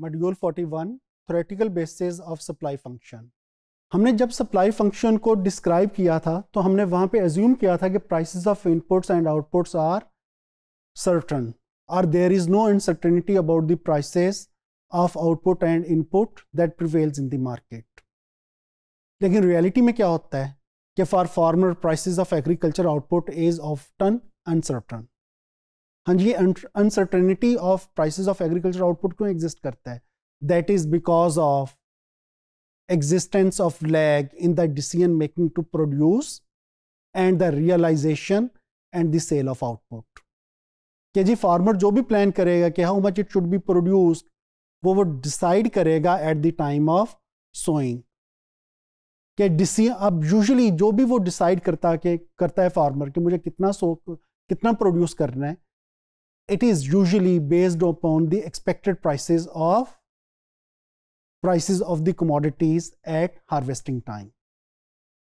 Module 41 theoretical basis of supply function हमने जब supply function को डिस्क्राइब किया था तो हमने वहां पे एज्यूम किया था कि prices of inputs and outputs are certain or there is no uncertainty about the prices of output and input that prevails in the market लेकिन रियलिटी में क्या होता है कि for farmer prices of agriculture output is often uncertain हाँ जी uncertainty of prices of agriculture output क्यों exist करता है that is because of existence of lag in the decision making to produce and the realization and the sale of output कि जी farmer जो भी plan करेगा कि how much it should be produce वो वो डिसाइड करेगा at the time of sowing कि डिसी अब यूजुअली जो भी वो डिसाइड करता के करता है फार्मर कि मुझे कितना सो कितना प्रोड्यूस करना है it is usually based upon the expected prices of prices of the commodities at harvesting time.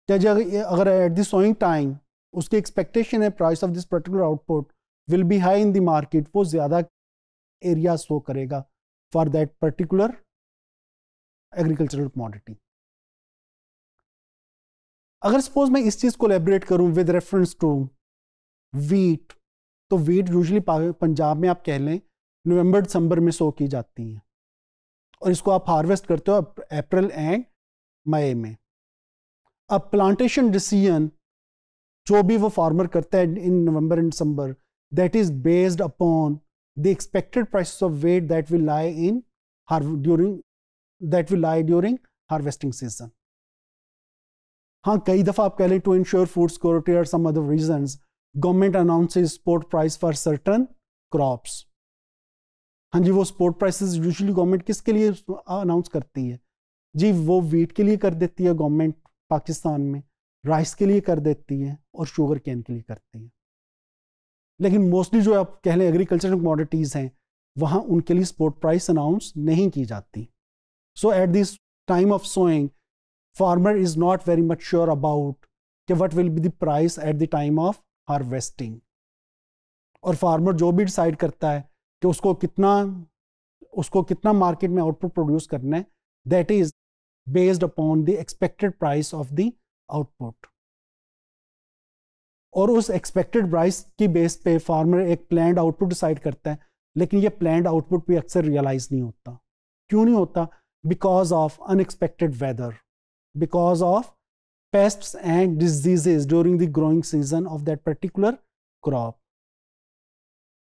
agar at the sowing time उसकी expectation hai price of this particular output will be high in the market wo zyada area sow karega for that particular agricultural commodity. अगर suppose मैं इस चीज़ को elaborate करूँ with reference to wheat तो wheat usually Punjab में आप कह लें नवंबर दिसंबर में सो की जाती हैं और इसको आप हार्वेस्ट करते हो अप्रैल एंड मई में अब प्लांटेशन डिसीजन जो भी वो फार्मर करता है in November and December that is based upon the expected price of wheat that will lie in during that will lie during harvesting season हाँ कई दफ़ा आप कह लें टू इंश्योर फूड सिक्योरिटी और some other reasons government announce support price for certain crops हाँ जी वो स्पोर्ट प्राइसेस यूजुअली गवर्नमेंट किसके लिए अनाउंस करती है जी वो वीट के लिए कर देती है गवर्नमेंट पाकिस्तान में राइस के लिए कर देती है और शुगर कैन के लिए करती है लेकिन मोस्टली जो आप कह लें एग्रीकल्चर कमोडिटीज़ हैं वहाँ उनके लिए स्पोर्ट प्राइस अनाउंस नहीं की जाती so at this time of sowing farmer is not very much sure about कि what will be the price at the time of harvesting और फार्मर जो भी डिसाइड करता है कि उसको कितना उसको कितना मार्केट में आउटपुट प्रोड्यूस करना है that is based upon the expected price of the output और उस एक्सपेक्टेड प्राइस की बेस पे फार्मर एक प्लैंड आउटपुट डिसाइड करता है लेकिन ये प्लैंड आउटपुट भी अक्सर रियलाइज नहीं होता क्यों नहीं होता because of unexpected weather because of pests and diseases during the growing season of that particular crop.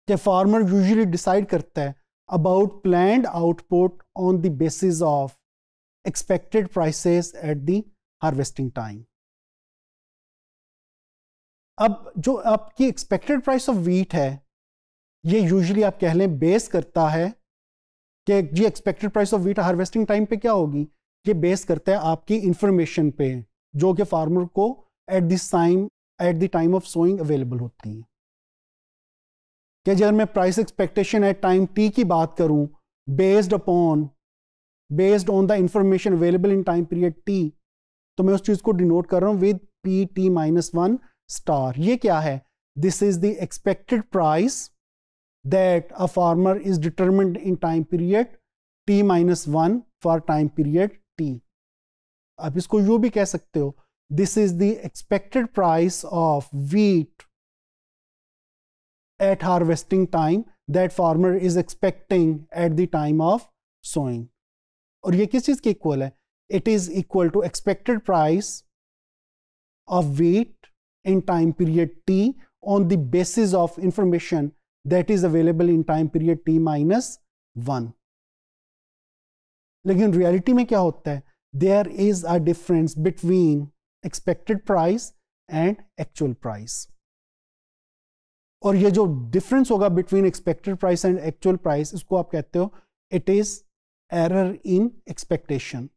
The farmer usually decide करता है about planned output on the basis of expected prices at the harvesting time. अब जो आपकी expected price of wheat है ये usually आप कह लें बेस करता है कि जी expected price of wheat harvesting time पे क्या होगी ये बेस करता है आपकी इंफॉर्मेशन पे जो कि फार्मर को at this time at the time of sowing available होती हैं कि अगर मैं price expectation at time T की बात करूं based upon based on the information available in time period T तो मैं उस चीज़ को डिनोट कर रहा हूं with P T minus one star ये क्या है this is the expected price that a farmer is determined in time period T minus one for time period T आप इसको यू भी कह सकते हो this is the expected price of wheat at harvesting time that farmer is expecting at the time of sowing और ये किस चीज़ के इक्वल है it is equal to expected price of wheat in time period T on the basis of information that is available in time period T minus one लेकिन reality में क्या होता है there is a difference between expected price and actual price और ये जो difference होगा between expected price and actual price इसको आप कहते हो it is error in expectation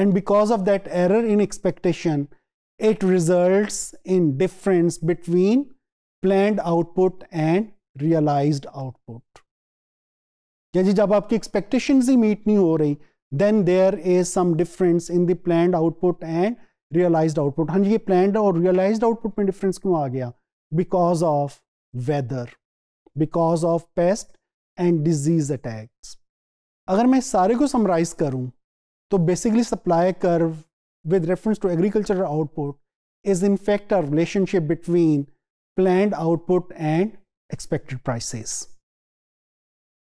and because of that error in expectation it results in difference between planned output and realized output यानी जब आपकी expectations ही meet नहीं हो रही then there is some difference in the planned output and realized output हाँ जी ये planned और realized output में difference क्यों आ गया because of weather because of pest and disease attacks अगर मैं सारे को समराइज करूँ तो basically supply curve with reference to agricultural output is in fact a relationship between planned output and expected prices.